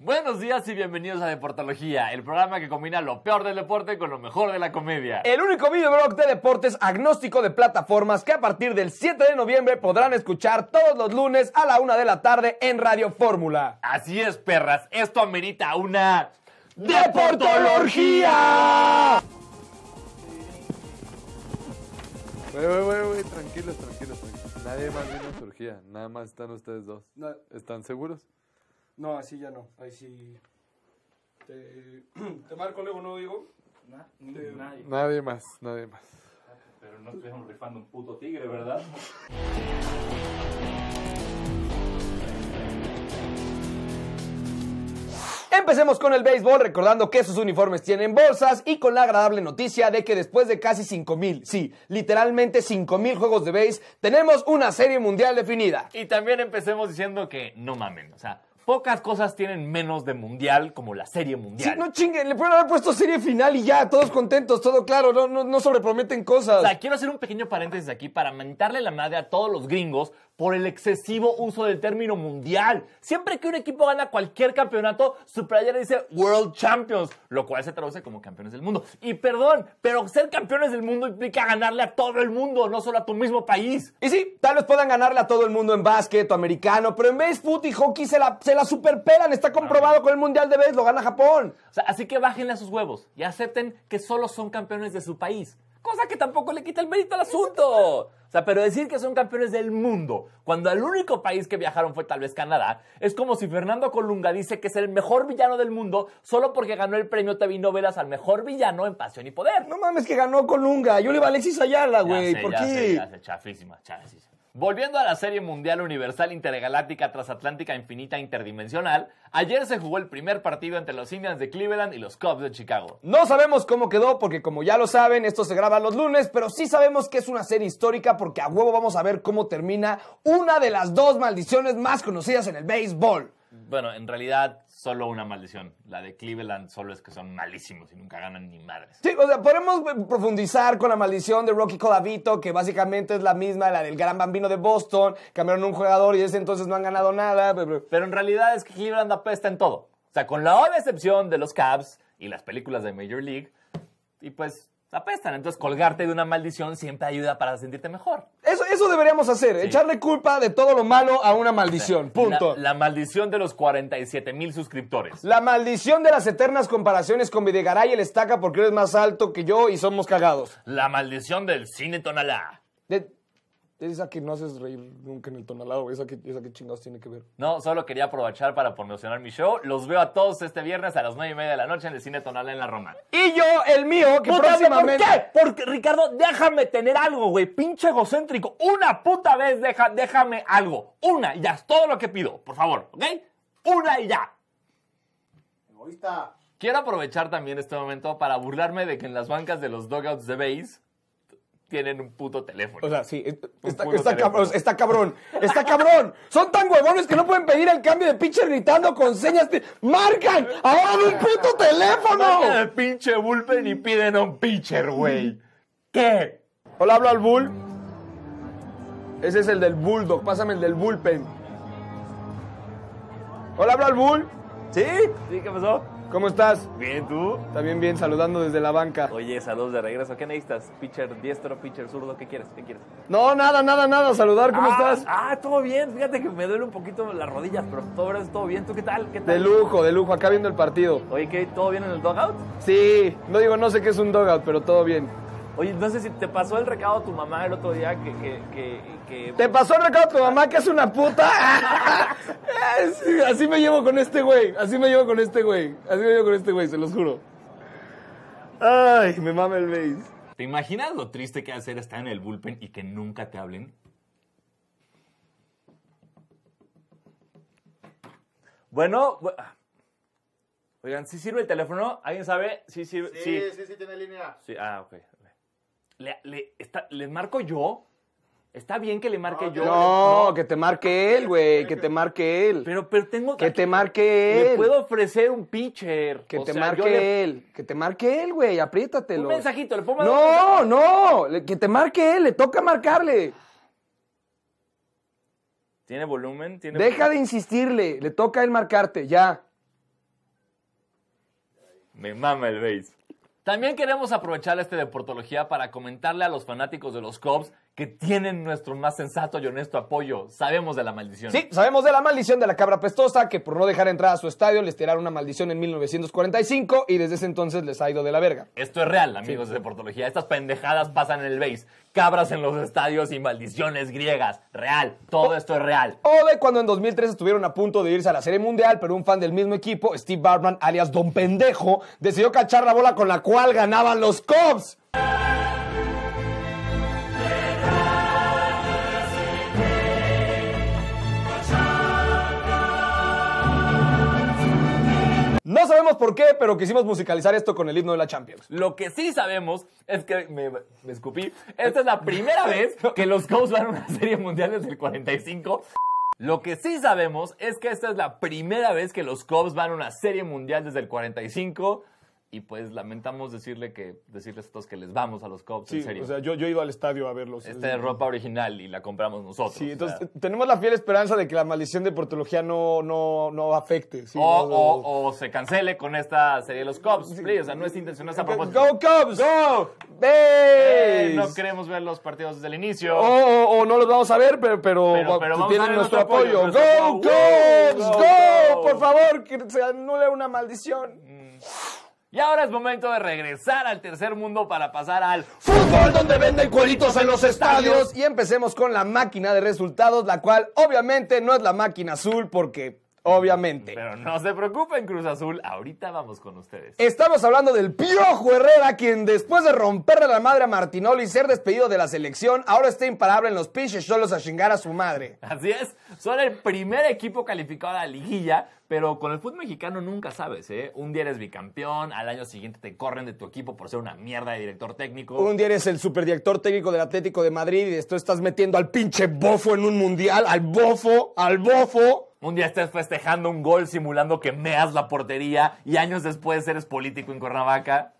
Buenos días y bienvenidos a Deportología, el programa que combina lo peor del deporte con lo mejor de la comedia. El único videoblog de deportes agnóstico de plataformas que a partir del 7 de noviembre podrán escuchar todos los lunes a la 1 de la tarde en Radio Fórmula. Así es, perras, esto amerita una... ¡Deportología! Wey, tranquilos, tranquilos, tranquilos. Nadie más vino surgía, nada más están ustedes dos. ¿Están seguros? No, así ya no. Ahí sí. Te, marco luego, ¿no, digo? nadie. nadie más, nadie más. Pero no estuvimos rifando un puto tigre, ¿verdad? Empecemos con el béisbol, recordando que sus uniformes tienen bolsas y con la agradable noticia de que después de casi 5.000, sí, literalmente 5.000 juegos de béis, tenemos una serie mundial definida. Y también empecemos diciendo que no mamen, o sea, pocas cosas tienen menos de mundial como la serie mundial. Sí, no chinguen, le pueden haber puesto serie final y ya, todos contentos, todo claro, no, no, no sobreprometen cosas. O quiero hacer un pequeño paréntesis aquí para mentarle la madre a todos los gringos por el excesivo uso del término mundial. Siempre que un equipo gana cualquier campeonato, su player dice World Champions, lo cual se traduce como campeones del mundo. Y perdón, pero ser campeones del mundo implica ganarle a todo el mundo, no solo a tu mismo país. Y sí, tal vez puedan ganarle a todo el mundo en básquet o americano, pero en béisbol y hockey se la, se la superpelan. Está comprobado con el mundial de béisbol, lo gana Japón. así que bájenle a sus huevos y acepten que solo son campeones de su país Cosa que tampoco le quita el mérito al asunto. O sea, pero decir que son campeones del mundo, cuando el único país que viajaron fue tal vez Canadá, es como si Fernando Colunga dice que es el mejor villano del mundo solo porque ganó el premio TV Novelas al mejor villano en Pasión y Poder. No mames que ganó Colunga, yo le iba a Alexis Ayala, güey, ¿por qué? chafísima, chafísima. Volviendo a la Serie Mundial Universal Intergaláctica Transatlántica Infinita Interdimensional, ayer se jugó el primer partido entre los Indians de Cleveland y los Cubs de Chicago. No sabemos cómo quedó porque como ya lo saben, esto se graba los lunes, pero sí sabemos que es una serie histórica porque a huevo vamos a ver cómo termina una de las dos maldiciones más conocidas en el béisbol. Bueno, en realidad, solo una maldición. La de Cleveland solo es que son malísimos y nunca ganan ni madres. Sí, o sea, podemos eh, profundizar con la maldición de Rocky Colavito, que básicamente es la misma la del gran bambino de Boston. Cambiaron un jugador y desde entonces no han ganado nada. Pero en realidad es que Cleveland apesta en todo. O sea, con la obvia excepción de los Cavs y las películas de Major League. Y pues apestan. Entonces, colgarte de una maldición siempre ayuda para sentirte mejor. Eso, eso deberíamos hacer, echarle culpa de todo lo malo a una maldición, punto. La, maldición de los 47 mil suscriptores. La maldición de las eternas comparaciones con Videgaray y el Estaca porque eres más alto que yo y somos cagados. La maldición del cine Tonalá. Esa que no haces reír nunca en el tonalado, esa que, esa que chingados tiene que ver. No, solo quería aprovechar para promocionar mi show. Los veo a todos este viernes a las 9 y media de la noche en el cine Tonal en la Roma. Y yo, el mío, que próximamente. ¿Por qué? Porque, Ricardo, déjame tener algo, güey. Pinche egocéntrico. Una puta vez déjame algo. Una y ya es todo lo que pido, por favor, ¿ok? Una y ya. Egoísta. Quiero aprovechar también este momento para burlarme de que en las bancas de los Dogouts de base tienen un puto teléfono. O sea, sí, está, cabrón, está, cabrón, Son tan huevones que no pueden pedir el cambio de pinche gritando con señas. ¡Marcan! ¡Ahora un puto teléfono! el pinche bullpen y piden un pitcher, güey. ¿Qué? Hola, hablo al bull. Ese es el del bulldog, pásame el del bullpen. Hola, hablo al bull. ¿Sí? ¿Sí? ¿Qué pasó? ¿Cómo estás? Bien, ¿tú? También bien, saludando desde la banca. Oye, saludos de regreso. ¿Qué necesitas? ¿Pitcher diestro, pitcher zurdo? ¿Qué quieres? ¿Qué quieres? No, nada, nada, nada. Saludar, ¿cómo ah, estás? Ah, todo bien. Fíjate que me duele un poquito las rodillas, pero todo todo bien. ¿Tú qué tal? ¿Qué tal? De lujo, de lujo. Acá viendo el partido. Oye, ¿qué? ¿Todo bien en el dogout? Sí. No digo, no sé qué es un dogout, pero todo bien. Oye, no sé si te pasó el recado a tu mamá el otro día que... ¿Te pasó el recado a tu mamá que es una puta? así me llevo con este güey, así me llevo con este güey, así me llevo con este güey, se los juro. Ay, me mame el bass. ¿Te imaginas lo triste que hacer estar en el bullpen y que nunca te hablen? Bueno, oigan, ¿sí sirve el teléfono? ¿Alguien sabe? Sí, sirve. Sí, sí, sí, tiene línea. Sí, ah, ok le, ¿les marco yo? ¿Está bien que le marque yo? No, que te marque él, güey. Que te marque él. Pero, pero tengo que. Que te marque él. Le puedo ofrecer un pitcher. Que te marque él. Que te marque él, güey. Apriétatelo. Un mensajito, le pongo. No, no. que te marque él. Le toca marcarle. ¿Tiene volumen? Deja de insistirle. Le toca él marcarte. Ya. Me mama el base. También queremos aprovechar este Deportología para comentarle a los fanáticos de los cops que tienen nuestro más sensato y honesto apoyo. Sabemos de la maldición. Sí, sabemos de la maldición de la cabra pestosa, que por no dejar entrar a su estadio les tiraron una maldición en 1945 y desde ese entonces les ha ido de la verga. Esto es real, amigos de Deportología. Estas pendejadas pasan en el base. Cabras en los estadios y maldiciones griegas. Real. Todo esto es real. O de cuando en 2003 estuvieron a punto de irse a la Serie Mundial, pero un fan del mismo equipo, Steve Bartman, alias Don Pendejo, decidió cachar la bola con la cual ganaban los Cubs. No sabemos por qué, pero quisimos musicalizar esto con el himno de la Champions. Lo que sí sabemos es que me, escupí. Esta es la primera vez que los Cubs van a una serie mundial desde el 45. Lo que sí sabemos es que esta es la primera vez que los Cubs van a una serie mundial desde el 45 y pues lamentamos decirle que decirles a todos que les vamos a los cops en serio. O sea, yo, yo, he ido al estadio a verlos. Esta ropa original y la compramos nosotros. Sí, entonces tenemos la fiel esperanza de que la maldición de portología no, no, afecte. O, se cancele con esta serie de los cops sí. O sea, no es intencional esa propuesta ¡Go Cubs! ¡Go! Eh, no queremos ver los partidos desde el inicio. O, no los vamos a ver, pero, pero, tienen nuestro, apoyo. ¡Go, cops Go, Por favor, que se anule una maldición. Mm. Y ahora es momento de regresar al tercer mundo para pasar al fútbol donde venden cueritos en los estadios. Y empecemos con la máquina de resultados, la cual obviamente no es la máquina azul porque obviamente. Pero no se preocupen, Cruz Azul, ahorita vamos con ustedes. Estamos hablando del Piojo Herrera, quien después de romperle la madre a Martinoli y ser despedido de la selección, ahora está imparable en los pinches solos a chingar a su madre. Así es, son el primer equipo calificado a la liguilla, pero con el fútbol mexicano nunca sabes, ¿eh? Un día eres bicampeón, al año siguiente te corren de tu equipo por ser una mierda de director técnico. Un día eres el superdirector técnico del Atlético de Madrid y después estás metiendo al pinche bofo en un mundial, al bofo, al bofo. Un día estés festejando un gol simulando que meas la portería y años después eres político en Cuernavaca.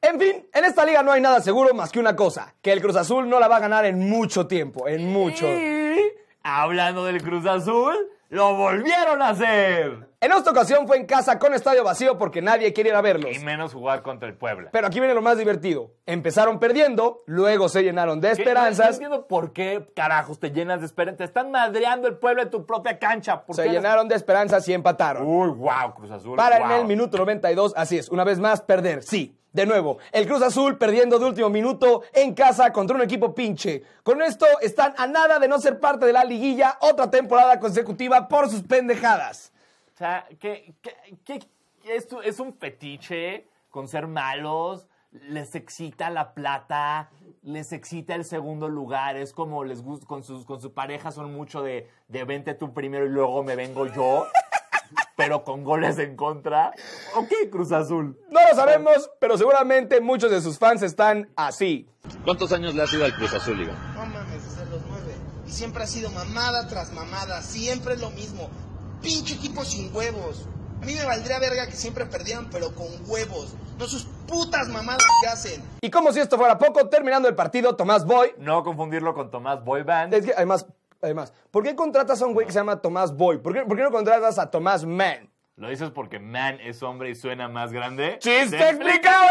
En fin, en esta liga no hay nada seguro más que una cosa, que el Cruz Azul no la va a ganar en mucho tiempo, en mucho. Hablando del Cruz Azul, ¡Lo volvieron a hacer! En esta ocasión fue en casa con estadio vacío porque nadie quería verlos. Y menos jugar contra el Puebla. Pero aquí viene lo más divertido. Empezaron perdiendo, luego se llenaron de esperanzas. No por qué, carajos, te llenas de esperanzas. Te están madreando el Puebla en tu propia cancha. se llenaron de esperanzas y empataron. Uy, wow, Cruz Azul. Para en el minuto 92, así es, una vez más perder, sí. De nuevo, el Cruz Azul perdiendo de último minuto en casa contra un equipo pinche. Con esto están a nada de no ser parte de la liguilla otra temporada consecutiva por sus pendejadas. O sea, ¿qué, qué, es, un fetiche con ser malos? les excita la plata, les excita el segundo lugar, es como les gusta, con, sus, con su pareja son mucho de, de vente tú primero y luego me vengo yo pero con goles en contra. ¿O qué, Cruz Azul? No lo sabemos, pero seguramente muchos de sus fans están así. ¿Cuántos años le ha sido al Cruz Azul, Liga? No mames, desde los nueve. Y siempre ha sido mamada tras mamada, siempre es lo mismo. Pinche equipo sin huevos. A mí me valdría verga que siempre perdieran, pero con huevos. No sus putas mamadas que hacen. Y como si esto fuera poco, terminando el partido, Tomás Boy. No confundirlo con Tomás Boy Band. Es que además, Además, ¿por qué contratas a un güey que se llama Tomás Boy? ¿Por qué, por qué no contratas a Tomás Man? ¿Lo dices porque man es hombre y suena más grande? ¡Chiste explicado!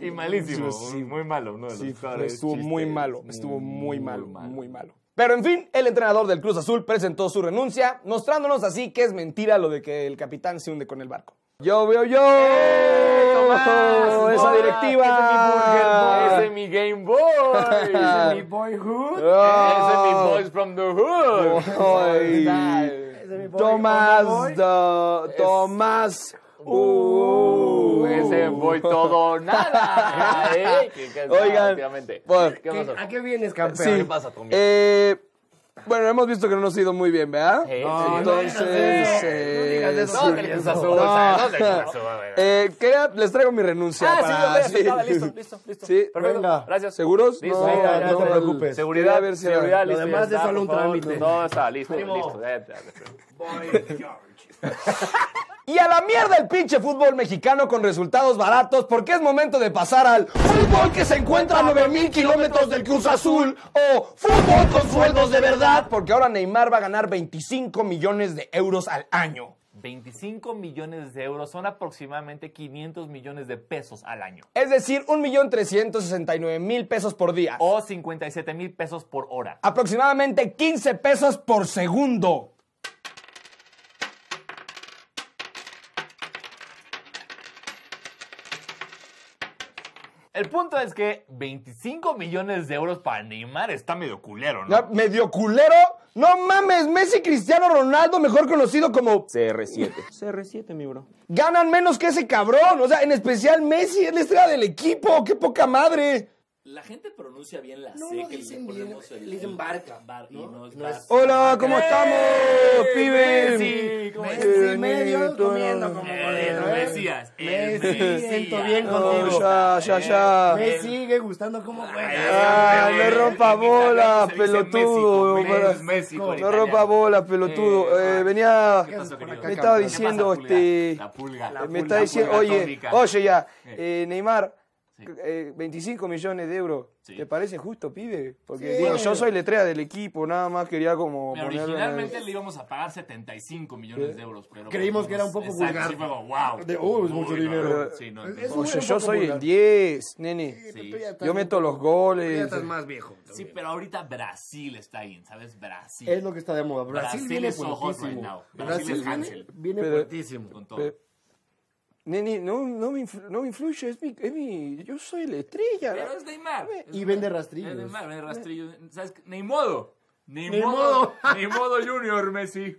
Y malísimo. Sí, muy malo. Uno estuvo muy malo. Estuvo muy, malo, Muy malo. Pero en fin, el entrenador del Cruz Azul presentó su renuncia, mostrándonos así que es mentira lo de que el capitán se hunde con el barco. Yo veo yo. ¡Eh! ¡Oh! ¡Esa directiva! ¡Ese es mi Game Boy! ¡Ese es mi Boyhood! ¡Ese es mi ah. Boys from the Hood! Tomás, Tomás. Uh, uh. ese voy todo nada. Oigan, ¿a qué vienes, campeón? ¿Qué pasa, Eh, bueno, hemos visto que no nos ha ido muy bien, ¿verdad? Sí, no, entonces. No digas eso. No, Les traigo mi renuncia. Ah, para, sí, yo listo, listo, listo. Sí, perfecto. Venga. Gracias. ¿Seguros? Listo, no, no, te preocupes. Seguridad, a ver si seguridad, listo. Además de solo un trámite. No, está listo, listo. Voy, George. Y a la mierda el pinche fútbol mexicano con resultados baratos, porque es momento de pasar al fútbol que se encuentra a 9000 kilómetros del Cruz Azul o fútbol con sueldos de verdad, porque ahora Neymar va a ganar 25 millones de euros al año. 25 millones de euros son aproximadamente 500 millones de pesos al año. Es decir, 1.369.000 pesos por día. O 57.000 pesos por hora. Aproximadamente 15 pesos por segundo. El punto es que 25 millones de euros para Neymar está medio culero, ¿no? ¿Medio culero? No mames, Messi Cristiano Ronaldo, mejor conocido como CR7. CR7, mi bro. Ganan menos que ese cabrón, o sea, en especial Messi, es la estrella del equipo, qué poca madre. La gente pronuncia bien la C que dicen, le ponemos el, dicen barca. Bar, ¿no? No es barca. Hola, ¿cómo estamos, pibes? Messi, Messi, Messi medio comiendo como gordito. Eh, ¿eh? Mesías, eh, Messi, siento bien oh, contigo. ya, ya, ya. me sigue gustando como juega. Ah, me no rompa bolas, pelotudo. No rompa bolas, pelotudo. Ah, venía, me estaba diciendo, este- La pulga. me estaba diciendo, oye, oye ya, Neymar. 25 eh, millones de euros. ¿Te parece justo, pibe? Porque yo soy letrea del equipo, nada más quería como. originalmente le íbamos a pagar 75 millones de euros, pero. Creímos que era un poco vulgar. wow. De, es mucho dinero. yo, soy el 10, nene. Yo meto los goles. Ya estás más viejo. Sí, pero ahorita Brasil está ahí, ¿sabes? Brasil. Es lo que está de moda. Brasil, viene es Brasil, Viene, fuertísimo. Con todo no, me, influye, no influye es, mi, yo soy letrilla Pero es Neymar. y vende rastrillos. Neymar, ¿Sabes? Ni modo. Ni, modo. ni modo Junior, Messi.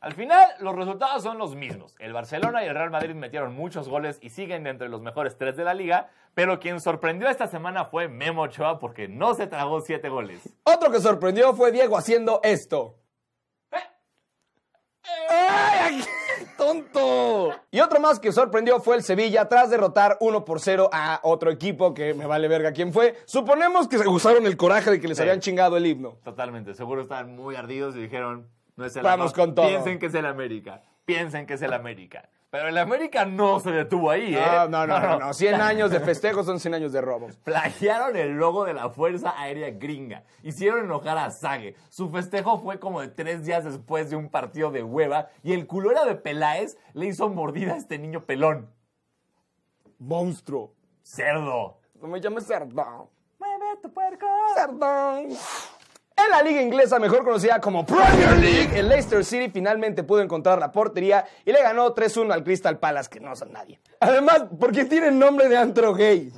Al final, los resultados son los mismos. El Barcelona y el Real Madrid metieron muchos goles y siguen entre los mejores tres de la liga, pero quien sorprendió esta semana fue Memo Ochoa porque no se tragó siete goles. Otro que sorprendió fue Diego haciendo esto. ¿Eh? ¡Ay! tonto. Y otro más que sorprendió fue el Sevilla tras derrotar 1 por 0 a otro equipo que me vale verga quién fue. Suponemos que se usaron el coraje de que les habían chingado el himno. Totalmente, seguro estaban muy ardidos y dijeron, no es el Vamos con todo. Piensen que es el América. Piensen que es el América. Pero el América no se detuvo ahí, ¿eh? No, no, no, no. 100 años de festejo son 100 años de robos. Plagiaron el logo de la Fuerza Aérea Gringa. Hicieron enojar a Zague. Su festejo fue como de tres días después de un partido de hueva y el era de Peláez le hizo mordida a este niño pelón. Monstruo. Cerdo. No me llames cerdo. Mueve tu puerco. Cerdo. En la liga inglesa, mejor conocida como Premier League, el Leicester City finalmente pudo encontrar la portería y le ganó 3-1 al Crystal Palace, que no son nadie. Además, porque tiene el nombre de antro gay.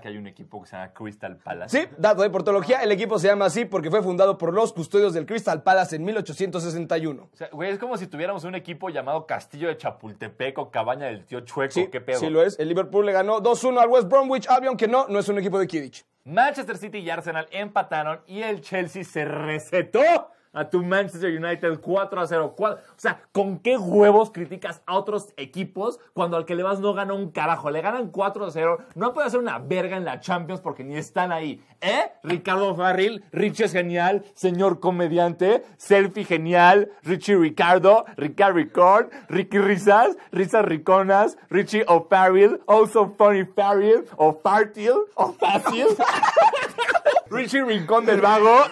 que hay un equipo que se llama Crystal Palace. Sí, dato de portología, el equipo se llama así porque fue fundado por los custodios del Crystal Palace en 1861. O sea, güey, es como si tuviéramos un equipo llamado Castillo de Chapultepec o Cabaña del Tío Chueco, sí, qué pedo. Sí lo es, el Liverpool le ganó 2-1 al West Bromwich Albion, que no, no es un equipo de Kidditch. Manchester City y Arsenal empataron y el Chelsea se recetó a tu Manchester United 4 a 0. O sea, ¿con qué huevos criticas a otros equipos cuando al que le vas no gana un carajo? Le ganan 4 a 0, no puede hacer una verga en la Champions porque ni están ahí. ¿Eh? Ricardo Farril, Richie es genial, señor comediante, selfie genial, Richie Ricardo, Ricardo Ricord Ricky Risas, Risas Riconas, Richie O'Farrell, also funny Farrell, O'Fartil, O'Fartill Richie Rincón del Vago.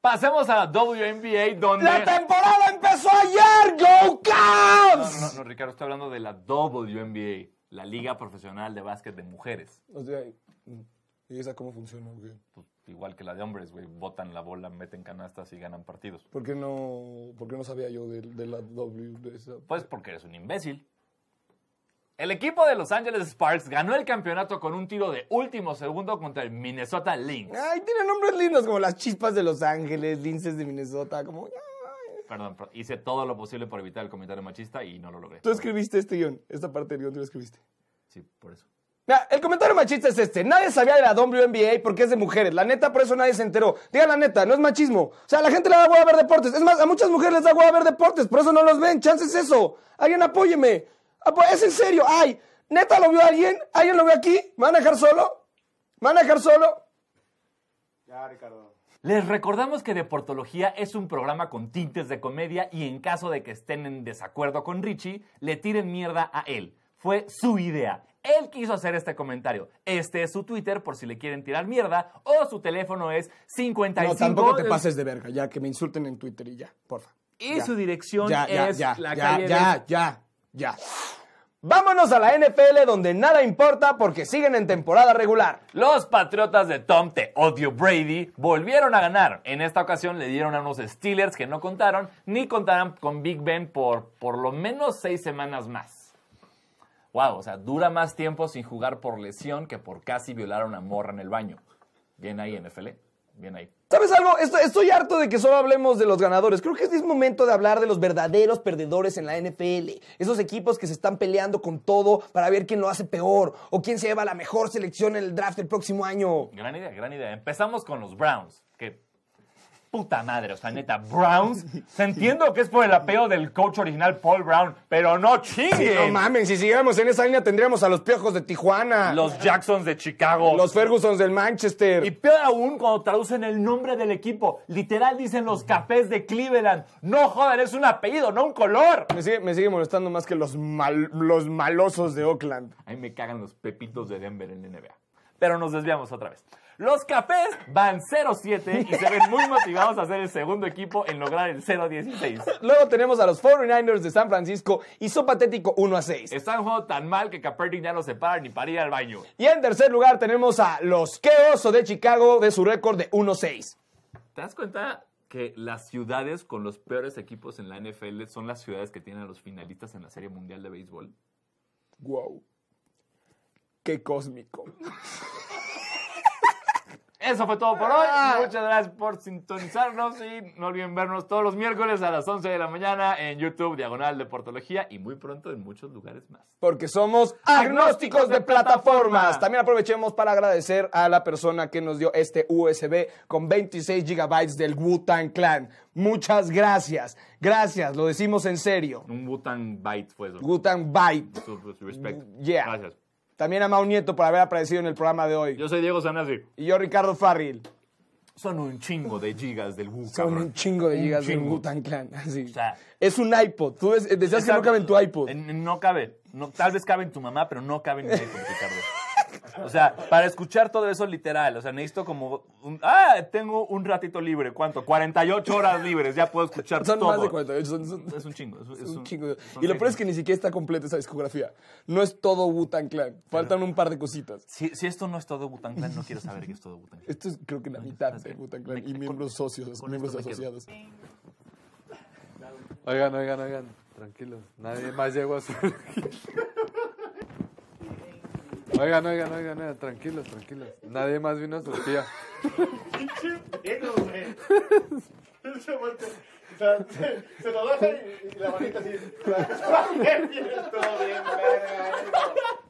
Pasemos a WNBA, donde. ¡La temporada empezó ayer! ¡Go Cavs! No, no, no, Ricardo, estoy hablando de la WNBA, la Liga Profesional de Básquet de Mujeres. O sea, ¿y esa cómo funciona, pues, igual que la de hombres, güey. Botan la bola, meten canastas y ganan partidos. ¿Por qué no, por qué no sabía yo de, la W? Pues porque eres un imbécil. El equipo de Los Angeles Sparks ganó el campeonato con un tiro de último segundo contra el Minnesota Lynx. Ay, tiene nombres lindos como las chispas de Los Ángeles, linces de Minnesota, como... Perdón, hice todo lo posible por evitar el comentario machista y no lo logré. Tú escribiste este guión, esta parte del guión tú lo escribiste. Sí, por eso. Mira, el comentario machista es este. Nadie sabía de la WNBA porque es de mujeres. La neta, por eso nadie se enteró. Diga la neta, no es machismo. O sea, a la gente le da a ver deportes. Es más, a muchas mujeres les da a ver deportes. Por eso no los ven. Chance es eso. Alguien apóyeme. Ah, pues es en serio, ay, neta lo vio alguien, alguien lo vio aquí, ¿me solo? ¿Me solo? Ya, Ricardo. Les recordamos que Deportología es un programa con tintes de comedia y en caso de que estén en desacuerdo con Richie, le tiren mierda a él. Fue su idea. Él quiso hacer este comentario. Este es su Twitter por si le quieren tirar mierda o su teléfono es 55. No, tampoco te pases de verga, ya que me insulten en Twitter y ya, porfa. Y su dirección es la calle. Ya, ya, ya, ya. Vámonos a la NFL donde nada importa porque siguen en temporada regular. Los Patriotas de Tom Te Odio Brady volvieron a ganar. En esta ocasión le dieron a unos Steelers que no contaron ni contarán con Big Ben por por lo menos seis semanas más. Wow, o sea, dura más tiempo sin jugar por lesión que por casi violar a una morra en el baño. Bien ahí NFL bien ahí. ¿Sabes algo? Estoy, harto de que solo hablemos de los ganadores. Creo que es momento de hablar de los verdaderos perdedores en la NFL. Esos equipos que se están peleando con todo para ver quién lo hace peor o quién se lleva la mejor selección en el draft el próximo año. Gran idea, gran idea. Empezamos con los Browns puta madre, o sea, neta, Browns, se entiendo que es por el apeo del coach original Paul Brown, pero no chingue no mamen, si siguiéramos en esa línea tendríamos a los Piojos de Tijuana. Los Jacksons de Chicago. Los Fergusons del Manchester. Y peor aún cuando traducen el nombre del equipo. Literal dicen los cafés de Cleveland. No joder, es un apellido, no un color. Me sigue, molestando más que los, los malosos de Oakland. Ahí me cagan los pepitos de Denver en la NBA. Pero nos desviamos otra vez. Los cafés van 0-7 y se ven muy motivados a ser el segundo equipo en lograr el 0-16. Luego tenemos a los 49ers de San Francisco y su patético 1-6. Están jugando tan mal que Kaepernick ya no se para ni para ir al baño. Y en tercer lugar tenemos a los Keoso de Chicago de su récord de 1-6. ¿Te das cuenta? que las ciudades con los peores equipos en la NFL son las ciudades que tienen a los finalistas en la Serie Mundial de Béisbol. Wow. Qué cósmico. Eso fue todo por hoy. Ah. Muchas gracias por sintonizarnos y no olviden vernos todos los miércoles a las 11 de la mañana en YouTube, Diagonal de Portología. y muy pronto en muchos lugares más. Porque somos agnósticos de plataformas. También aprovechemos para agradecer a la persona que nos dio este USB con 26 gigabytes del wu Clan. Muchas gracias. Gracias, lo decimos en serio. Un wu Byte fue eso. wu Byte. Respect. Gracias. También a Mau Nieto por haber aparecido en el programa de hoy. Yo soy Diego Sanasi. Y yo, Ricardo Farril. Son un chingo de gigas del Wu, Son un chingo de gigas del chingo. Wu Clan. Así. O sea, es un iPod. Tú eh, decías que no cabe en tu iPod. no cabe. tal vez cabe en tu mamá, pero no cabe en el iPod, Ricardo. O sea, para escuchar todo eso literal, o sea, necesito como, ah, tengo un ratito libre, ¿cuánto? 48 horas libres, ya puedo escuchar todo. Son más de 48, es un chingo. Es, un, chingo. y lo peor es que ni siquiera está completa esa discografía. No es todo Butan Clan, faltan un par de cositas. Si, esto no es todo Butan Clan, no quiero saber que es todo Butan Clan. Esto es creo que la mitad de Butan Clan y miembros socios, miembros asociados. Oigan, oigan, oigan, tranquilos, nadie más llegó a su... Oigan, oigan, oigan, oigan, tranquilos, tranquilos. Nadie más vino a su tía. Pinche pedo, güey. Se vuelve. O sea, se, se lo baja y, y la manita así. Todo bien, todo bien.